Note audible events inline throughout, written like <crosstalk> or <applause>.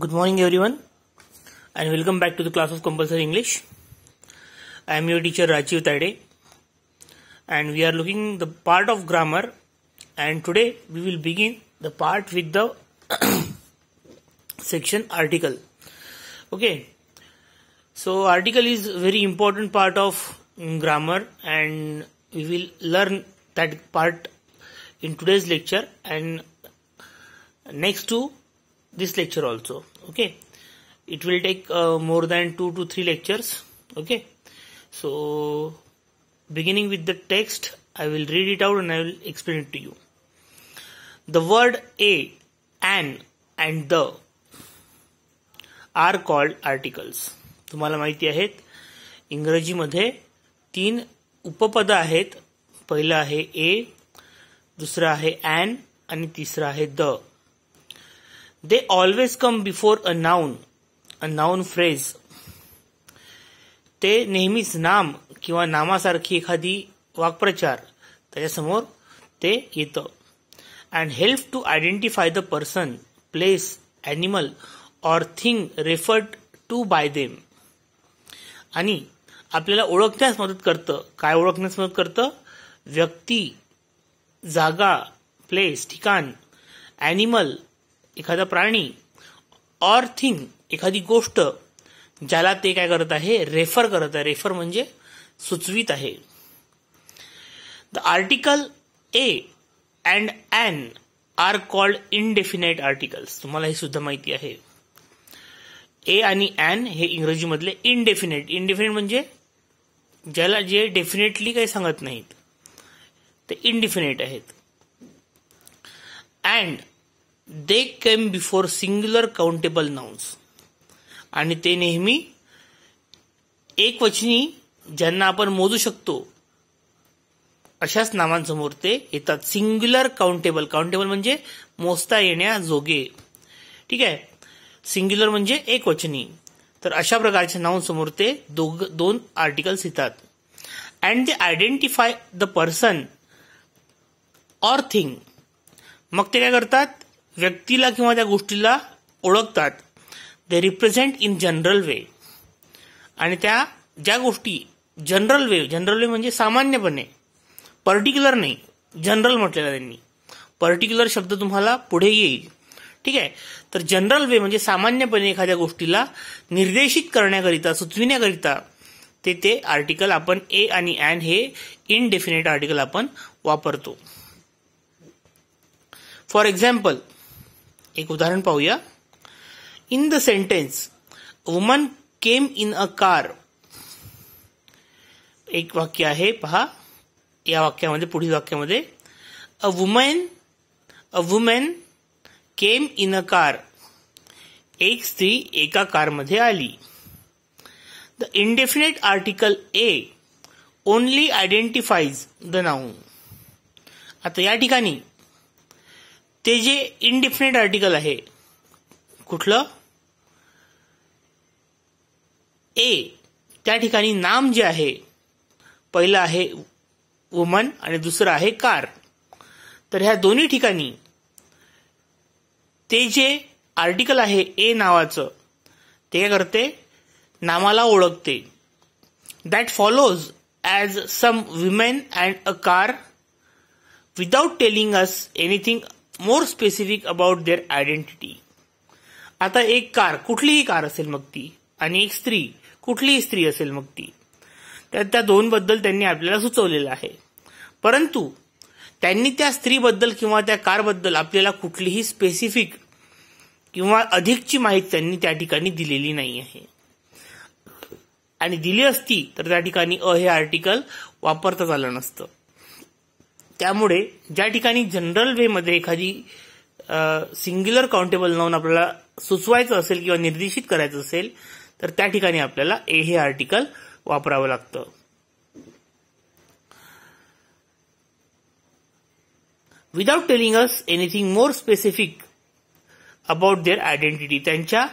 Good morning everyone and welcome back to the class of compulsory English. I am your teacher Rajiv Tade and we are looking the part of grammar and today we will begin the part with the <coughs> section article. Okay. So article is very important part of grammar and we will learn that part in today's lecture and next to this lecture also okay it will take uh, more than two to three lectures okay so beginning with the text i will read it out and i will explain it to you the word a an and the are called articles तुम्हाला माहिती आहेत इंग्रजीमध्ये तीन उपपद आहेत पहिलं आहे ए दुसरं आहे an आणि तिसरं आहे the They always come before a noun, a noun phrase. ते नेहमीच नाम किंवा नामासारखी एखादी वाक्प्रचार त्याच्यासमोर ते येतं and help to identify the person place animal or thing referred to by them आणि आपल्याला ओळखण्यास मदत करतं काय ओळखण्यास मदत करतं व्यक्ती जागा प्लेस ठिकाण ॲनिमल एखादा प्राणी ऑर थिंग एखादी गोष्ट ज्याला ते काय करत आहे रेफर करत आहे रेफर म्हणजे सुचवीत आहे the article a and an are called indefinite articles तुम्हाला हे सुद्धा माहिती आहे ए आणि एन हे इंग्रजीमधले इनडेफिनेट इनडेफिनेट म्हणजे ज्याला जे डेफिनेटली काही सांगत नाहीत ते इनडेफिनेट आहेत and they came before singular countable nouns आणि ते नेहमी एक वचनी ज्यांना आपण मोजू शकतो अशाच नावांसमोर ते येतात सिंग्युलर काउंटेबल काउंटेबल म्हणजे मोजता येण्याजोगे ठीक आहे सिंग्युलर म्हणजे एक वचनी तर अशा प्रकारच्या नावांसमोर ते दोन आर्टिकल्स येतात and they identify the person or thing मग ते काय करतात व्यक्तीला किंवा त्या गोष्टीला ओळखतात they represent in general way आणि त्या ज्या गोष्टी जनरल वे जनरल वे म्हणजे सामान्यपणे पर्टिक्युलर नाही जनरल म्हटलेला त्यांनी पर्टिक्युलर शब्द तुम्हाला पुढे येईल ठीक आहे तर जनरल वे म्हणजे सामान्यपणे एखाद्या गोष्टीला निर्देशित करण्याकरिता सुचविण्याकरिता ते ते आर्टिकल आपण ए आणि अँड हे इनडेफिनेट आर्टिकल आपण वापरतो फॉर एक्झाम्पल एक उदाहरण पाहूया in the sentence woman came in a car एक वाक्य आहे पहा या वाक्यामध्ये पुढील वाक्यामध्ये a woman a woman came in a car एक स्त्री एका कार कारमध्ये आली the indefinite article a only identifies the noun आता या ठिकाणी ते जे इनडिफिनेट आर्टिकल आहे कुठलं ए त्या ठिकाणी नाम जे आहे पहिलं आहे वुमन आणि दुसरं आहे कार तर ह्या दोन्ही ठिकाणी ते जे आर्टिकल आहे ए नावाचं ते काय करते नामाला ओळखते that follows as some women and a car without telling us anything more specific about their identity आता एक कार कुठलीही कार असेल मग ती आणि एक स्त्री कुठलीही स्त्री असेल मग ती तर त्या दोन बद्दल त्यांनी आपल्याला सुचवलेलं आहे परंतु त्यांनी त्या स्त्रीबद्दल किंवा त्या कारबद्दल आपल्याला कुठलीही स्पेसिफिक किंवा अधिकची माहिती त्यांनी त्या ठिकाणी दिलेली नाही आहे आणि दिली असती तर त्या ठिकाणी अ हे आर्टिकल वापरता आलं नसतं त्यामुळे ज्या ठिकाणी जनरल वे मध्ये एखादी सिंग्युलर काउंटेबल नाऊन आपल्याला सुचवायचं असेल किंवा निर्देशित करायचं असेल तर त्या ठिकाणी आपल्याला ए हे आर्टिकल वापरावं लागतं without telling us anything more specific about their identity त्यांच्या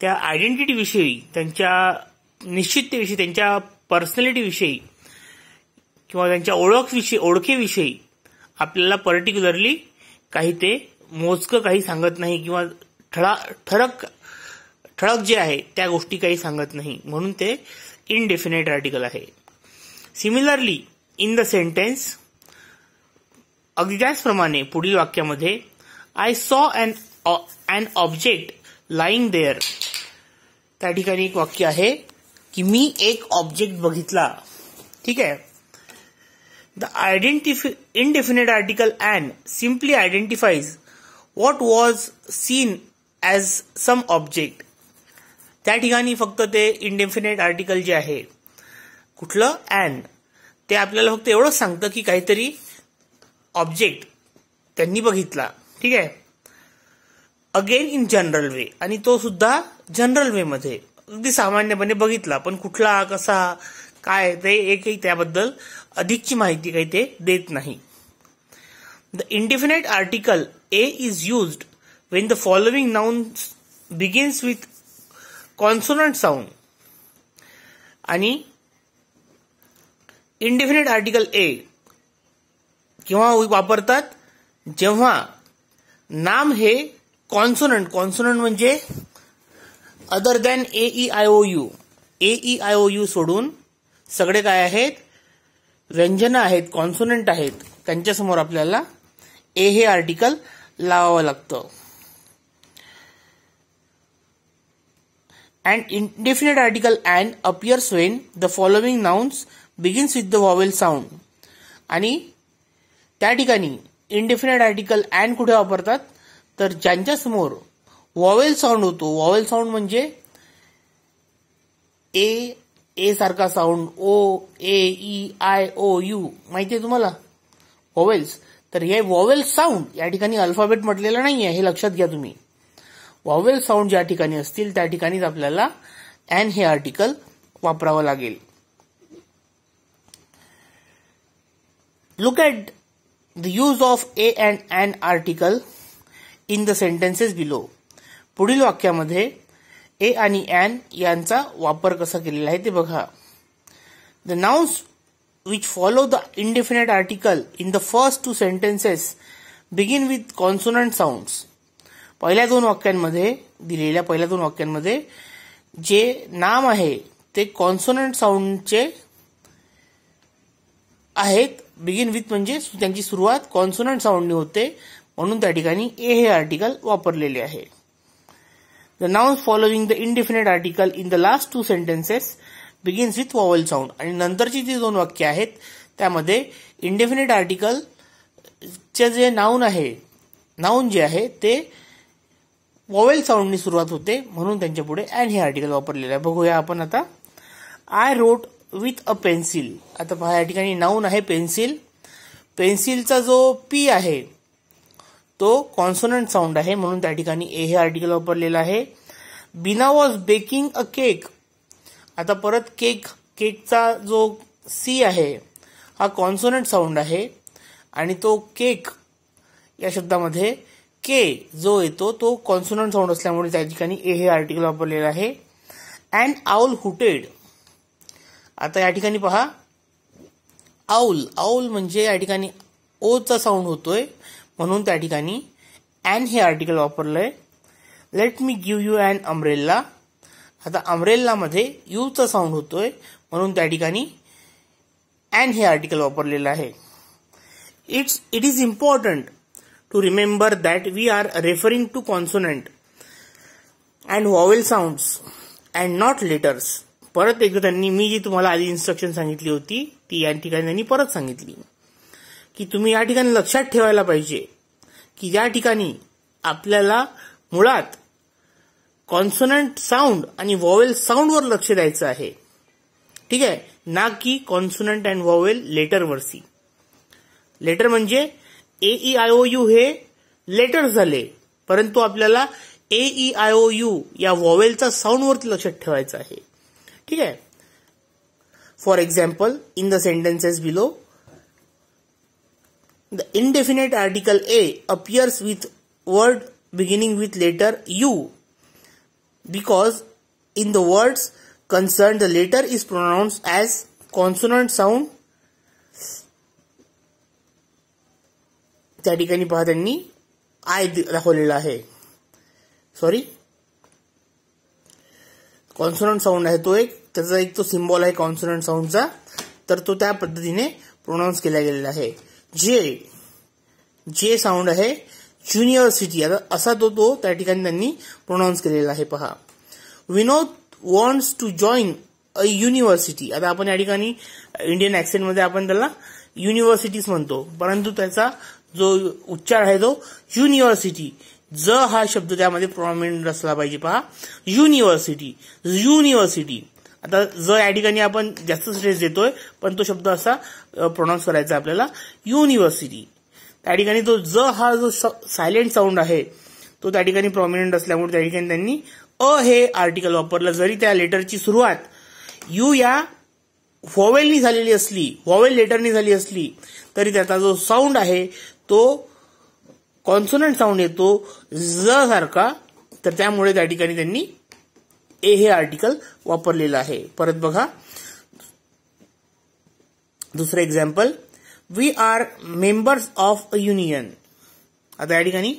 त्या आयडेंटिटीविषयी त्यांच्या निश्चिततेविषयी त्यांच्या पर्सनॅलिटीविषयी किंवा त्यांच्या ओळखविषयी ओळखेविषयी आपल्याला पर्टिक्युलरली काही ते मोजकं काही सांगत नाही किंवा ठळा ठळक ठळक जे आहे त्या गोष्टी काही सांगत नाही म्हणून ते इनडेफिनेट आर्टिकल आहे सिमिलरली इन द सेंटेन्स अगदी त्याचप्रमाणे पुढील वाक्यामध्ये I saw an an object lying there त्या ठिकाणी एक वाक्य आहे की मी एक ऑब्जेक्ट बघितला ठीक आहे The indefinite article an simply identifies what was seen as some object. त्या ठिकाणी फक्त ते इनडेफिनेट आर्टिकल जे आहे कुठलं अँड ते आपल्याला फक्त एवढंच सांगतं की काहीतरी ऑब्जेक्ट त्यांनी बघितला ठीक आहे अगेन इन जनरल वे आणि तो सुद्धा जनरल वे मध्ये अगदी सामान्यपणे बघितला पण कुठला कसा काय ते एकही त्याबद्दल अधिकची माहिती काही ते देत नाही the indefinite article a is used when the following noun begins with consonant sound आणि इंडिफिनेट आर्टिकल ए किंवा वापरतात जेव्हा नाम हे कॉन्सोनंट कॉन्सोनंट म्हणजे other than A E I O U A E I O U सोडून सगळे काय आहेत व्यंजन आहेत कॉन्सोनंट आहेत त्यांच्यासमोर आपल्याला ए हे आर्टिकल लावावं लागतं an indefinite article an appears when the following nouns begins with the vowel sound आणि त्या ठिकाणी इनडेफिनेट आर्टिकल अँड कुठे वापरतात तर ज्यांच्यासमोर वॉवेल साऊंड होतो वॉवेल साऊंड म्हणजे ए ए सारखा sound O A E I O U माहिती आहे तुम्हाला व्हॉवेल्स तर हे वॉवेल साऊंड या ठिकाणी अल्फाबेट म्हटलेलं नाही आहे हे लक्षात घ्या तुम्ही वॉवेल साऊंड ज्या ठिकाणी असतील त्या ठिकाणीच आपल्याला एन हे आर्टिकल वापरावं लागेल look at the use of a and an article in the sentences below पुढील वाक्यामध्ये ए आणि अॅन यांचा वापर कसा केलेला आहे ते बघा the nouns which follow the indefinite article in the first two sentences begin with consonant sound पहिल्या दोन वाक्यांमध्ये दिलेल्या पहिल्या दोन वाक्यांमध्ये जे नाम आहे ते कॉन्सोनंट साऊंडचे आहेत बिगिन विथ म्हणजे त्यांची सुरुवात कॉन्सोनंट साऊंडने होते म्हणून त्या ठिकाणी ए हे आर्टिकल वापरलेले आहे The noun following the indefinite article in the last two sentences begins with vowel sound आणि नंतरची जी दोन वाक्य आहेत त्यामध्ये इंडिफिनेट आर्टिकल चे जे नाऊन आहे नाऊन जे आहे ते वॉवेल साऊंडनी सुरुवात होते म्हणून त्यांच्यापुढे पुढे अँड हे आर्टिकल वापरलेलं आहे बघूया आपण आता I wrote with a pencil आता पहा या ठिकाणी नाऊन आहे पेन्सिल पेन्सिलचा जो पी आहे तो कॉन्सोनंट साऊंड आहे म्हणून त्या ठिकाणी ए हे आर्टिकल वापरलेलं आहे बिना वॉज बेकिंग अ केक आता परत केक केकचा जो सी आहे हा कॉन्सोनंट साऊंड आहे आणि तो केक या शब्दामध्ये के जो येतो तो कॉन्सोनंट साऊंड असल्यामुळे त्या ठिकाणी ए हे आर्टिकल वापरलेलं आहे अँड आऊल हुटेड आता या ठिकाणी पहा आउल आउल म्हणजे या ठिकाणी ओचा साऊंड होतोय म्हणून त्या ठिकाणी अँड हे आर्टिकल वापरलंय let me give you an umbrella आता यू यूचा साऊंड होतोय म्हणून त्या ठिकाणी अँड हे आर्टिकल वापरलेलं आहे it's it is important to remember that we are referring to consonant and vowel sounds and not letters परत एकदा त्यांनी मी जी तुम्हाला आधी इन्स्ट्रक्शन सांगितली होती ती या ठिकाणी त्यांनी परत सांगितली की तुम्ही या ठिकाणी लक्षात ठेवायला पाहिजे की या ठिकाणी आपल्याला मुळात कॉन्सोनंट साऊंड आणि वॉवेल साऊंडवर लक्ष द्यायचं आहे ठीक आहे ना की कॉन्सोनंट अँड वॉवेल लेटरवरसी लेटर म्हणजे A E I O U हे लेटर झाले परंतु आपल्याला A E I O U या वॉवेलचा साऊंडवरती लक्षात ठेवायचं आहे ठीक आहे for example in the sentences below The indefinite article a appears with word beginning with letter u because in the words concerned the letter is pronounced as consonant sound त्या ठिकाणी पहा त्यांनी आय दाखवलेला आहे सॉरी कॉन्सोनंट साऊंड आहे तो एक त्याचा एक तो सिम्बॉल आहे कॉन्सोनंट साऊंडचा तर तो त्या पद्धतीने प्रोनाऊन्स केला गेलेला आहे जे जे साऊंड आहे युनिव्हर्सिटी आता असा तो तो त्या ठिकाणी त्यांनी प्रोनाऊन्स केलेला आहे पहा Vinod wants to join a university आता आपण या ठिकाणी इंडियन ऍक्सेंटमध्ये आपण त्याला युनिव्हर्सिटीज म्हणतो परंतु त्याचा जो उच्चार आहे तो युनिव्हर्सिटी ज हा शब्द त्यामध्ये प्रॉमिनंट असला पाहिजे पहा युनिव्हर्सिटी युनिव्हर्सिटी आता ज या ठिकाणी आपण जास्त स्ट्रेस देतोय पण तो शब्द असा प्रोनाऊन्स करायचा आपल्याला युनिव्हर्सिटी त्या ठिकाणी तो ज हा जो सायलेंट साऊंड आहे तो त्या ठिकाणी प्रॉमिनंट असल्यामुळे त्या ठिकाणी त्यांनी अ हे आर्टिकल वापरलं जरी त्या लेटरची सुरुवात यू या व्हॉवेलनी झालेली असली व्हॉवेल लेटरनी झाली असली तरी त्याचा जो साऊंड आहे तो कॉन्सोनंट साऊंड येतो ज सारखा तर त्यामुळे त्या ठिकाणी त्यांनी ए हे आर्टिकल वापरलेलं आहे परत बघा दुसरं example we are members of a union आता या ठिकाणी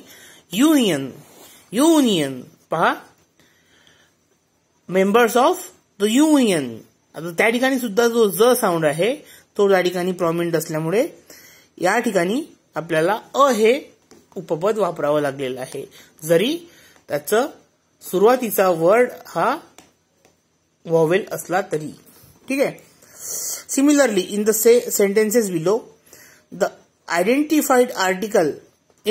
युनियन युनियन पहा मेंबर्स ऑफ द युनियन आता त्या ठिकाणी सुद्धा जो ज साऊंड आहे तो त्या ठिकाणी प्रॉमिनंट असल्यामुळे या ठिकाणी आपल्याला अ हे उपपद वापरावं लागलेलं आहे जरी त्याचं सुरुवातीचा वर्ड हा वॉवेल असला तरी ठीक आहे सिमिलरली इन द से sentences below the identified article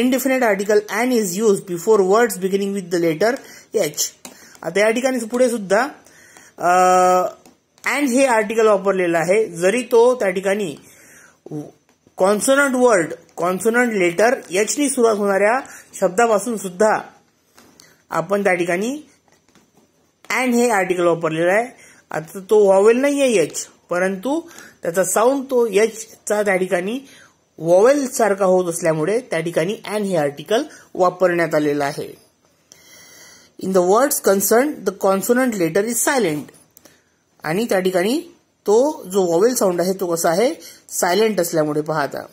indefinite article an is use before words beginning with the letter H आता या ठिकाणी पुढे सुद्धा अँड हे आर्टिकल वापरलेलं आहे जरी तो त्या ठिकाणी कॉन्सोनंट वर्ड कॉन्सोनंट लेटर एचनी सुरुवात होणाऱ्या शब्दापासून सुद्धा आपण त्या ठिकाणी अँड हे आर्टिकल वापरलेलं आहे आता तो वॉवेल नाही आहे यच परंतु त्याचा साऊंड तो चा त्या ठिकाणी वॉवेल सारखा होत असल्यामुळे त्या ठिकाणी अँड हे आर्टिकल वापरण्यात आलेलं आहे in the words concern the consonant letter is silent आणि त्या ठिकाणी तो जो वॉवेल साऊंड आहे तो कसा आहे सायलेंट असल्यामुळे पाहता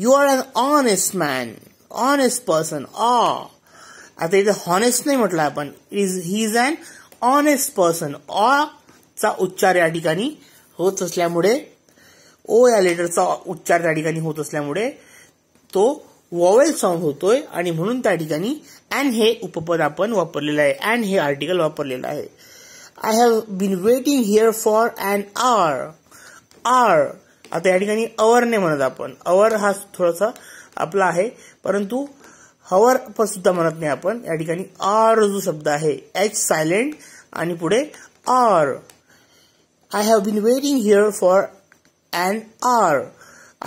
you are an honest man honest person ऑ आता इथे हॉनेस्ट नाही म्हटलं आपण is he is an honest person ऑ चा उच्चार या ठिकाणी होत असल्यामुळे ओ या लेटरचा उच्चार त्या ठिकाणी होत असल्यामुळे तो वॉवेल साऊंड होतोय आणि म्हणून त्या ठिकाणी अँड हे उपपद आपण वापरलेलं आहे अँड हे आर्टिकल वापरलेलं आहे I have been waiting here for an hour hour आता या ठिकाणी अवर नाही म्हणत आपण अवर हा थोडासा आपला आहे परंतु हवर पण सुद्धा म्हणत नाही आपण या ठिकाणी आर जो शब्द आहे एच सायलेंट आणि पुढे hour I have been waiting here for an hour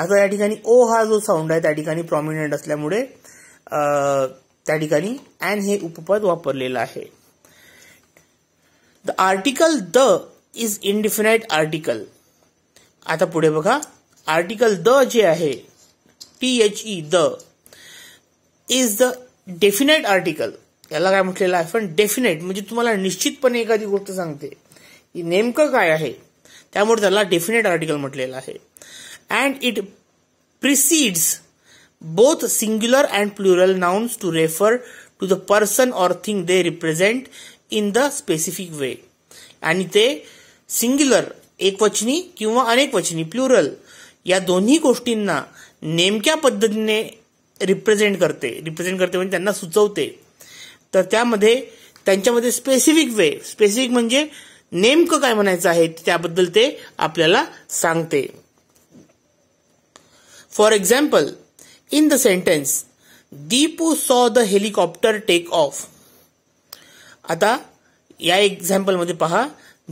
आता या ठिकाणी ओ हा जो साऊंड आहे त्या ठिकाणी प्रॉमिनंट असल्यामुळे त्या ठिकाणी अँड हे उपपद वापरलेलं आहे the article the is indefinite article आता पुढे बघा आर्टिकल द जे आहे T H E the is the definite article याला काय म्हटलेलं आहे पण डेफिनेट म्हणजे तुम्हाला निश्चितपणे एखादी गोष्ट सांगते की नेमकं काय आहे त्यामुळे त्याला डेफिनेट आर्टिकल म्हटलेलं आहे and it precedes both singular and plural nouns to refer to the person or thing they represent in the specific way आणि ते सिंग्युलर एकवचनी किंवा अनेकवचनी प्लुरल या दोन्ही गोष्टींना नेमक्या पद्धतीने रिप्रेझेंट करते रिप्रेझेंट करते म्हणजे त्यांना सुचवते तर त्यामध्ये त्यांच्यामध्ये स्पेसिफिक वे स्पेसिफिक म्हणजे नेमकं काय म्हणायचं आहे त्याबद्दल ते आपल्याला सांगते for example in the sentence Deepu saw the helicopter take off आता या एक्झाम्पलमध्ये पहा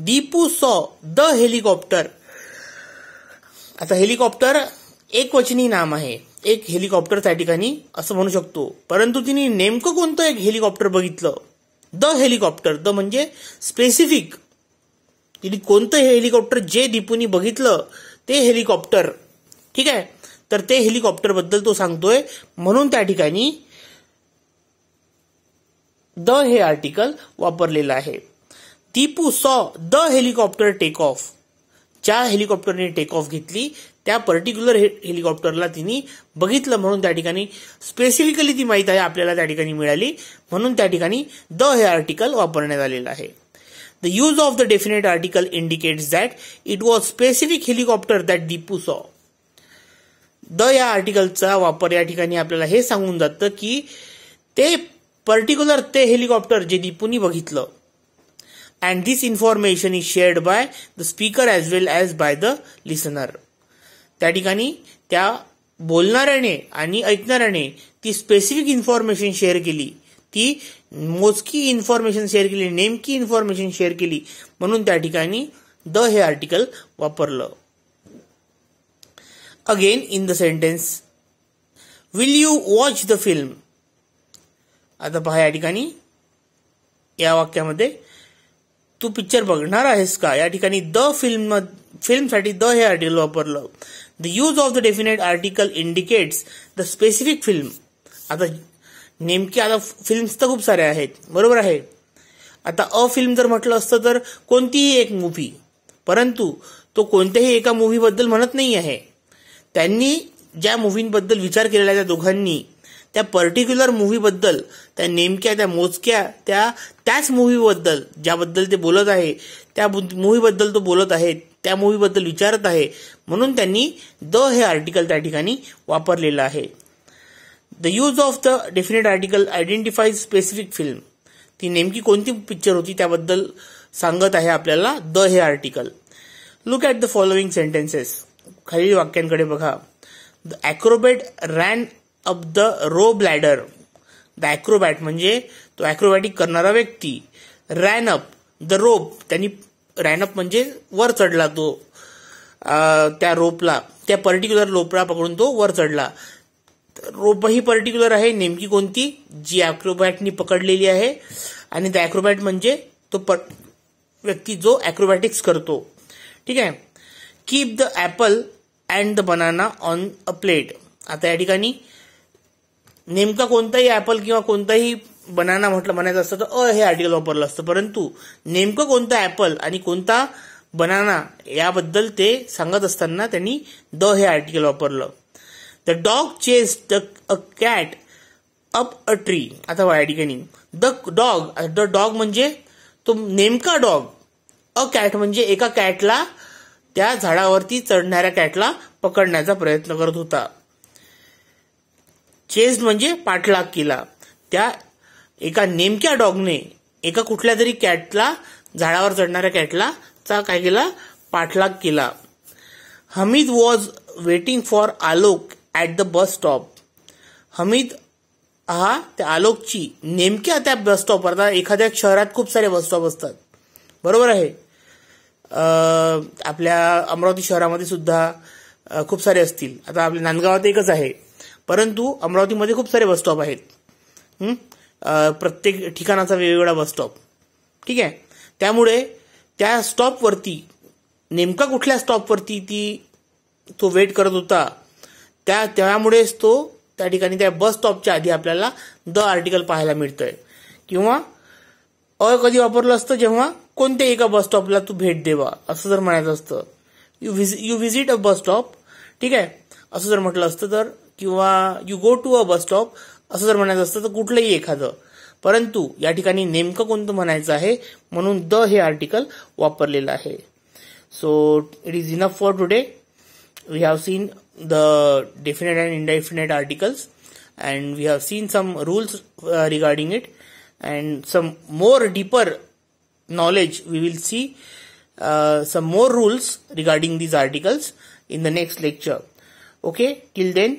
दीपू सॉ द हेलिकॉप्टर आता हेलिकॉप्टर एकवचनी नाम आहे एक हेलिकॉप्टर त्या ठिकाणी असं म्हणू शकतो परंतु तिने नेमकं कोणतं एक हेलिकॉप्टर बघितलं द हेलिकॉप्टर द म्हणजे स्पेसिफिक तिने कोणतं हेलिकॉप्टर जे दिपूनी बघितलं ते हेलिकॉप्टर ठीक आहे तर ते हेलिकॉप्टर बद्दल तो सांगतोय म्हणून त्या ठिकाणी द हे आर्टिकल वापरलेलं आहे Deepu saw the helicopter take off ज्या हेलिकॉप्टरने टेक ऑफ घेतली त्या पर्टिक्युलर हेलिकॉप्टरला तिने बघितलं म्हणून त्या ठिकाणी स्पेसिफिकली ती माहिती आहे आपल्याला त्या ठिकाणी मिळाली म्हणून त्या ठिकाणी द हे आर्टिकल वापरण्यात आलेलं आहे the use of the definite article indicates that it was specific helicopter that Deepu saw the या आर्टिकलचा वापर या ठिकाणी आपल्याला हे सांगून जातं की ते पर्टिक्युलर ते हेलिकॉप्टर जे दीपूनी बघितलं and this information is shared by the speaker as well as by the listener त्या ठिकाणी त्या बोलणाऱ्याने आणि ऐकणाऱ्याने ती स्पेसिफिक इन्फॉर्मेशन शेअर केली ती मोजकी इन्फॉर्मेशन शेअर केली नेमकी इन्फॉर्मेशन शेअर केली म्हणून त्या ठिकाणी द हे आर्टिकल वापरलं again in the sentence will you watch the film आता पहा या ठिकाणी या वाक्यामध्ये तू पिक्चर बघणार आहेस का या ठिकाणी द फिल्म फिल्मसाठी द हे आर्टिकल वापरलं The use of the definite article indicates the specific film. आता नेमके आता फिल्म्स तर खूप सारे आहेत बरोबर आहे आता अ फिल्म जर म्हटलं असतं तर कोणतीही एक मूव्ही परंतु तो कोणत्याही एका मूव्हीबद्दल म्हणत नाही आहे त्यांनी ज्या मूव्हींबद्दल विचार केलेला त्या दोघांनी त्या पर्टिक्युलर मूव्हीबद्दल त्या नेमक्या त्या मोजक्या त्या त्याच मूव्हीबद्दल ज्याबद्दल ते बोलत आहे त्या मूव्हीबद्दल तो बोलत आहेत त्या मूवीबद्दल विचारत आहे म्हणून त्यांनी द हे आर्टिकल त्या ठिकाणी वापरलेलं आहे the use of the definite article identify specific film ती नेमकी कोणती पिक्चर होती त्याबद्दल सांगत आहे आपल्याला द हे article look at the following sentences खालील वाक्यांकडे बघा the acrobat ran up the rope ladder the acrobat म्हणजे तो अॅक्रोबॅटिक करणारा व्यक्ती रॅन अप द रोप त्यांनी रॅनअप म्हणजे वर चढला तो त्या रोपला त्या पर्टिक्युलर रोपला पकडून तो वर चढला रोप ही पर्टिक्युलर आहे नेमकी कोणती जी अॅक्रोबॅटनी पकडलेली आहे आणि त्या अॅक्रोबॅट म्हणजे तो व्यक्ती जो अॅक्रोबॅटिक्स करतो ठीक आहे keep the apple and the banana on a plate आता या ठिकाणी नेमका कोणताही ऍपल किंवा कोणताही बनाना म्हटलं म्हणायचं असतं तर अ हे आर्टिकल वापरलं असतं परंतु नेमकं कोणतं ऍपल आणि कोणता बनाना याबद्दल ते सांगत असताना त्यांनी द हे आर्टिकल वापरलं the dog chase the a cat up a tree आता या ठिकाणी द डॉग द डॉग म्हणजे तो नेमका डॉग अ कॅट म्हणजे एका कॅटला त्या झाडावरती चढणाऱ्या कॅटला पकडण्याचा प्रयत्न करत होता चेस म्हणजे पाठलाग केला त्या एका नेमक्या डॉगने एका कुठल्या तरी कॅटला झाडावर चढणाऱ्या कॅटला चा काय केला पाठलाग केला Hamid was waiting for Alok at the bus stop Hamid हा त्या आलोकची नेमक्या त्या बस स्टॉप आता एखाद्या शहरात खूप सारे बस स्टॉप असतात बरोबर आहे आपल्या अमरावती शहरामध्ये सुद्धा खूप सारे असतील आता आपल्या नांदगावात एकच आहे परंतु अमरावतीमध्ये खूप सारे बस स्टॉप आहेत प्रत्येक ठिकाणाचा वेगवेगळा बस स्टॉप ठीक आहे त्यामुळे त्या स्टॉपवरती नेमका कुठल्या स्टॉपवरती ती तो वेट करत होता त्या त्यामुळेच तो त्या ठिकाणी त्या बस स्टॉपच्या आधी आपल्याला द आर्टिकल पाहायला मिळतोय किंवा अ कधी वापरलं असतं जेव्हा कोणत्याही एका बस स्टॉपला तू भेट देवा असं जर म्हणायचं असतं यू व्हिज you visit a bus stop ठीक आहे असं जर म्हटलं असतं तर किंवा you go to a bus stop असं जर म्हणायचं असतं तर कुठलंही एखादं परंतु या ठिकाणी नेमकं कोणतं म्हणायचं आहे म्हणून द हे आर्टिकल वापरलेलं आहे so it is enough for today we have seen the definite and indefinite articles and we have seen some rules regarding it and some more deeper knowledge we will see some more rules regarding these articles in the next lecture okay till then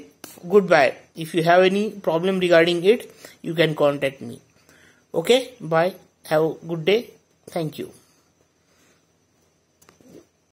goodbye if you have any problem regarding it you can contact me okay bye have a good day thank you